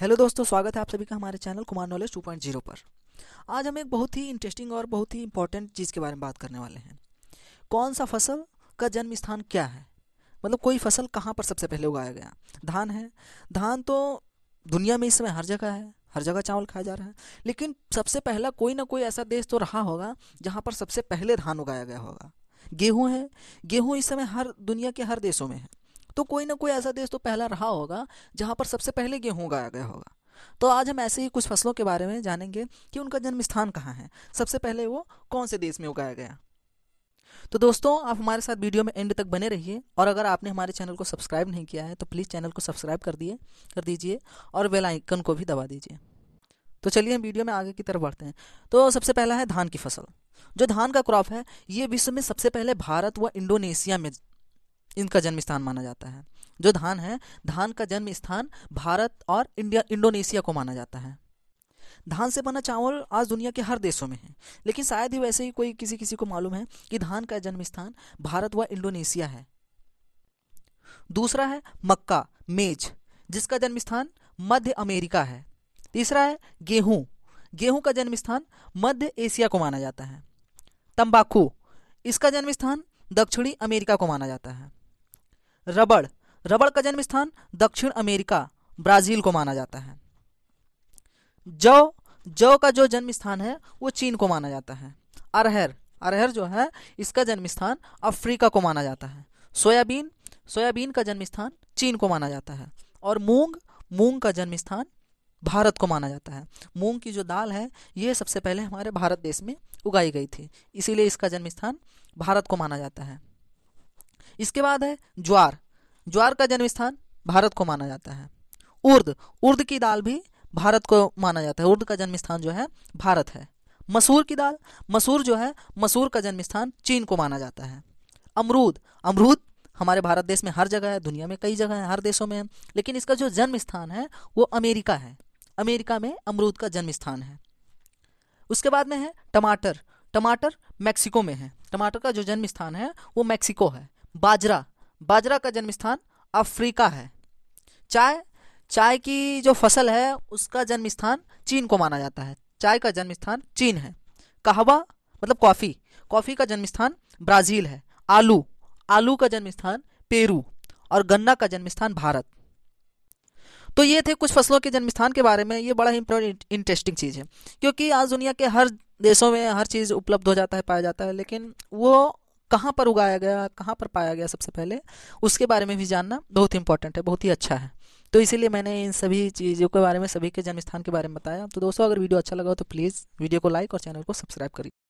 hello दोस्तों स्वागत है आप सभी का हमारे चैनल कुमार नॉलेज 2.0 पर आज हम एक बहुत ही इंटरेस्टिंग और बहुत ही इंपॉर्टेंट चीज़ के बारे में बात करने वाले हैं कौन सा फसल का जन्म स्थान क्या है मतलब कोई फसल कहाँ पर सबसे पहले उगाया गया धान है धान तो दुनिया में इस समय हर जगह है हर जगह चावल खाया जा रहा है लेकिन सबसे पहला कोई ना कोई ऐसा देश तो रहा होगा जहाँ पर सबसे पहले धान उगाया गया होगा गेहूँ है गेहूँ इस समय हर दुनिया के हर देशों में है तो कोई ना कोई ऐसा देश तो पहला रहा होगा जहाँ पर सबसे पहले गेहूँ उगाया गया होगा तो आज हम ऐसे ही कुछ फसलों के बारे में जानेंगे कि उनका जन्म स्थान कहाँ है सबसे पहले वो कौन से देश में उगाया गया तो दोस्तों आप हमारे साथ वीडियो में एंड तक बने रहिए और अगर आपने हमारे चैनल को सब्सक्राइब नहीं किया है तो प्लीज़ चैनल को सब्सक्राइब कर दिए कर दीजिए और बेल आइकन को भी दबा दीजिए तो चलिए हम वीडियो में आगे की तरफ बढ़ते हैं तो सबसे पहला है धान की फसल जो धान का क्रॉप है ये विश्व में सबसे पहले भारत व इंडोनेशिया में इनका जन्म स्थान माना जाता है जो धान है धान का जन्म स्थान भारत और इंडिया इंडोनेशिया को माना जाता है धान से बना चावल आज दुनिया के हर देशों में है लेकिन शायद ही वैसे ही कोई किसी किसी को मालूम है कि धान का जन्म स्थान भारत व इंडोनेशिया है दूसरा है मक्का मेज जिसका जन्म स्थान मध्य अमेरिका है तीसरा है गेहूं गेहूं का जन्म स्थान मध्य एशिया को माना जाता है तंबाकू इसका जन्म स्थान दक्षिणी अमेरिका को माना जाता है रबड़ रबड़ का जन्म स्थान दक्षिण अमेरिका ब्राज़ील को माना जाता है जौ जौ का जो जन्म स्थान है वो चीन को माना जाता है अरहर अरहर जो है इसका जन्म स्थान अफ्रीका को माना जाता है सोयाबीन सोयाबीन का जन्म स्थान चीन को माना जाता है और मूंग मूंग का जन्म स्थान भारत को माना जाता है मूंग की जो दाल है ये सबसे पहले हमारे भारत देश में उगाई गई थी इसीलिए इसका जन्म स्थान भारत को माना जाता है इसके बाद है ज्वार ज्वार का जन्म स्थान भारत को माना जाता है उर्द उर्द की दाल भी भारत को माना जाता है उर्द का जन्म स्थान जो है भारत है मसूर की दाल मसूर जो है मसूर का जन्म स्थान चीन को माना जाता है अमरूद अमरूद हमारे भारत देश में हर जगह है दुनिया में कई जगह है हर देशों में है लेकिन इसका जो जन्म स्थान है वो अमेरिका है अमेरिका में अमरूद का जन्म स्थान है उसके बाद में है टमाटर टमाटर मैक्सिको में है टमाटर का जो जन्म स्थान है वो मैक्सिको है बाजरा बाजरा का जन्म स्थान अफ्रीका है चाय चाय की जो फसल है उसका जन्म स्थान चीन को माना जाता है चाय का जन्म स्थान चीन है कहवा मतलब कॉफ़ी कॉफ़ी का जन्म स्थान ब्राज़ील है आलू आलू का जन्म स्थान पेरू और गन्ना का जन्म स्थान भारत तो ये थे कुछ फसलों के जन्म स्थान के बारे में ये बड़ा ही इंटरेस्टिंग चीज़ है क्योंकि आज दुनिया के हर देशों में हर चीज़ उपलब्ध हो जाता है पाया जाता है लेकिन वो कहाँ पर उगाया गया कहाँ पर पाया गया सबसे पहले उसके बारे में भी जानना बहुत इंपॉर्टेंट है बहुत ही अच्छा है तो इसीलिए मैंने इन सभी चीज़ों के बारे में सभी के जन्म स्थान के बारे में बताया तो दोस्तों अगर वीडियो अच्छा लगा हो तो प्लीज़ वीडियो को लाइक और चैनल को सब्सक्राइब करिए